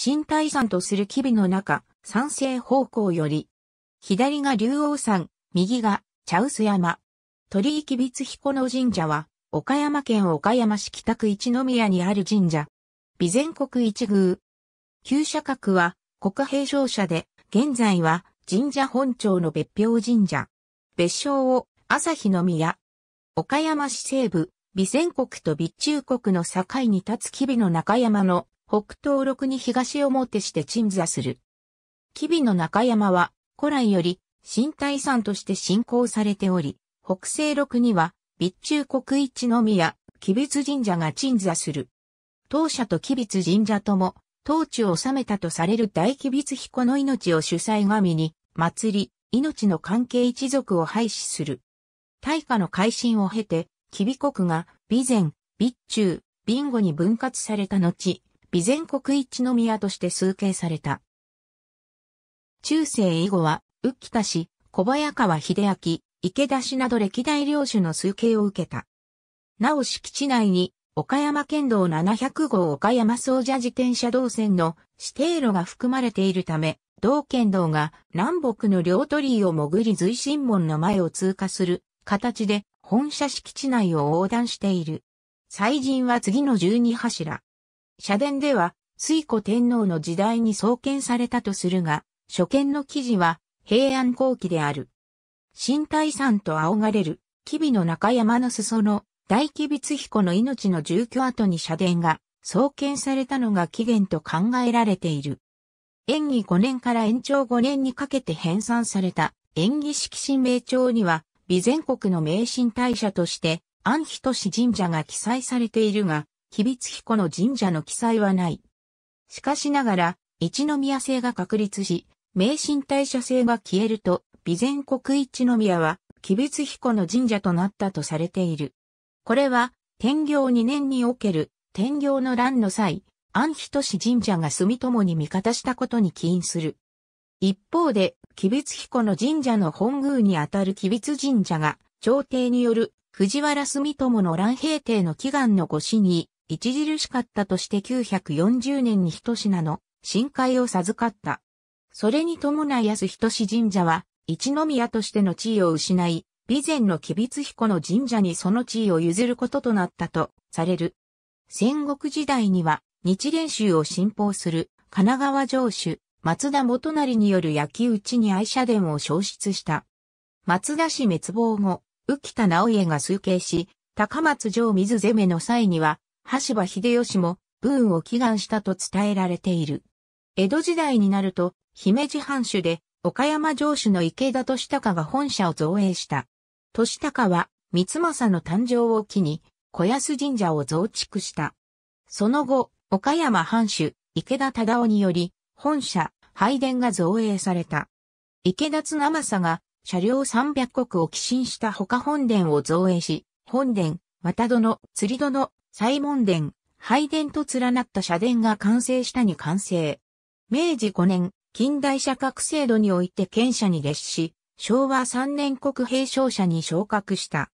新大山とする機微の中、山西方向より、左が竜王山、右が茶臼山。鳥居吉彦の神社は、岡山県岡山市北区一宮にある神社。備前国一宮。旧社格は国平商社で、現在は神社本庁の別表神社。別称を朝日の宮。岡山市西部、備前国と備中国の境に立つ吉備の中山の北東六に東表して鎮座する。吉備の中山は、古来より、新大山として信仰されており、北西六には、備中国一宮、吉備津神社が鎮座する。当社と吉備津神社とも、当地を治めたとされる大吉備津彦の命を主催神に、祭り、命の関係一族を廃止する。大化の改新を経て、吉備国が、備前、備中、備後に分割された後、備前国一の宮として崇敬された。中世以後は、浮田氏、小早川秀明、池田氏など歴代領主の崇敬を受けた。なお敷地内に、岡山県道700号岡山総社自転車道線の指定路が含まれているため、同県道が南北の両鳥居を潜り随神門の前を通過する形で本社敷地内を横断している。祭神は次の12柱。社殿では、水古天皇の時代に創建されたとするが、初見の記事は平安後期である。新大山と仰がれる、吉備の中山の裾の大吉備津彦の命の住居跡に社殿が創建されたのが起源と考えられている。演技5年から延長5年にかけて編纂された演技式神明帳には、備前国の名神大社として、安比都市神社が記載されているが、吉備津彦の神社の記載はない。しかしながら、一宮制が確立し、名神大社制が消えると、備前国一宮は、吉備津彦の神社となったとされている。これは、天行2年における、天行の乱の際、安都氏神社が住友に味方したことに起因する。一方で、吉備津彦の神社の本宮にあたる吉備津神社が、朝廷による藤原住友の乱平定の祈願の御死に、著しかったとして940年に一品の深海を授かった。それに伴い安仁神社は、一宮としての地位を失い、備前の吉備津彦の神社にその地位を譲ることとなったとされる。戦国時代には、日蓮宗を信奉する神奈川城主、松田元成による焼き討ちに愛車殿を消失した。松田氏滅亡後、浮田直家が推計し、高松城水攻めの際には、橋場秀吉も、ブーを祈願したと伝えられている。江戸時代になると、姫路藩主で、岡山城主の池田た隆が本社を造営した。た隆は、三政の誕生を機に、小安神社を増築した。その後、岡山藩主、池田忠夫により、本社、拝殿が造営された。池田綱政が、車両300石を寄進した他本殿を造営し、本殿、渡殿、釣殿、モ門殿、拝殿と連なった社殿が完成したに完成。明治5年、近代社格制度において県社に列し、昭和3年国平商社に昇格した。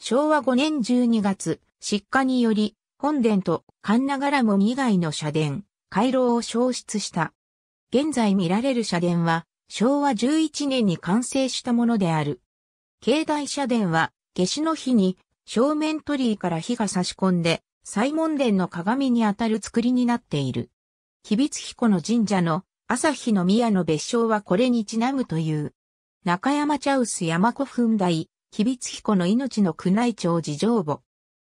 昭和5年12月、失火により、本殿と神長らも以外の社殿、回廊を消失した。現在見られる社殿は、昭和11年に完成したものである。境内社殿は、夏至の日に正面鳥居から火が差し込んで、西門殿の鏡にあたる作りになっている。吉備津彦の神社の朝日の宮の別称はこれにちなむという。中山茶臼山古墳大、吉備津彦の命の宮内庁事情墓。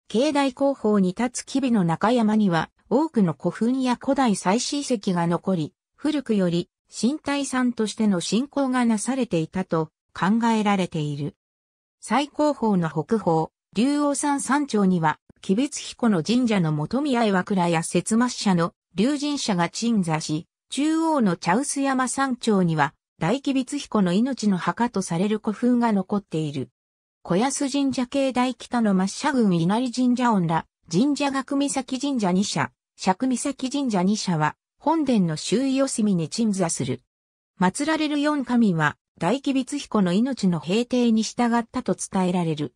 境内後方に立つ吉備の中山には、多くの古墳や古代祭祀遺跡が残り、古くより神体山としての信仰がなされていたと考えられている。最高峰の北方、竜王山山頂には、鬼別彦の神社の元宮岩倉や節末社の竜神社が鎮座し、中央の茶臼山山頂には、大鬼別彦の命の墓とされる古墳が残っている。小安神社系大北の抹社郡稲荷神社女ら、神社学岬神社二社、釈岬神社二社は、本殿の周囲四隅に鎮座する。祀られる四神は、大鬼別彦の命の平定に従ったと伝えられる。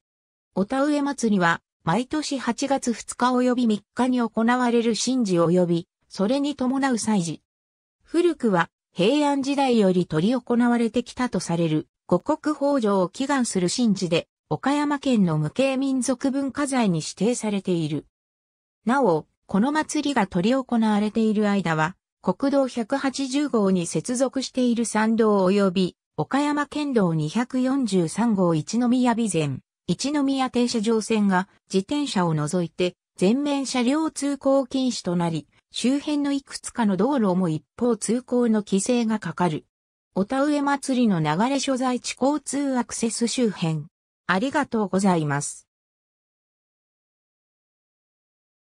お田植え祭りは、毎年8月2日及び3日に行われる神事及び、それに伴う祭事。古くは、平安時代より取り行われてきたとされる、五国豊穣を祈願する神事で、岡山県の無形民族文化財に指定されている。なお、この祭りが取り行われている間は、国道180号に接続している参道及び、岡山県道243号一宮備前。一宮停車場線が自転車を除いて全面車両通行禁止となり、周辺のいくつかの道路も一方通行の規制がかかる。お田植祭りの流れ所在地交通アクセス周辺。ありがとうございます。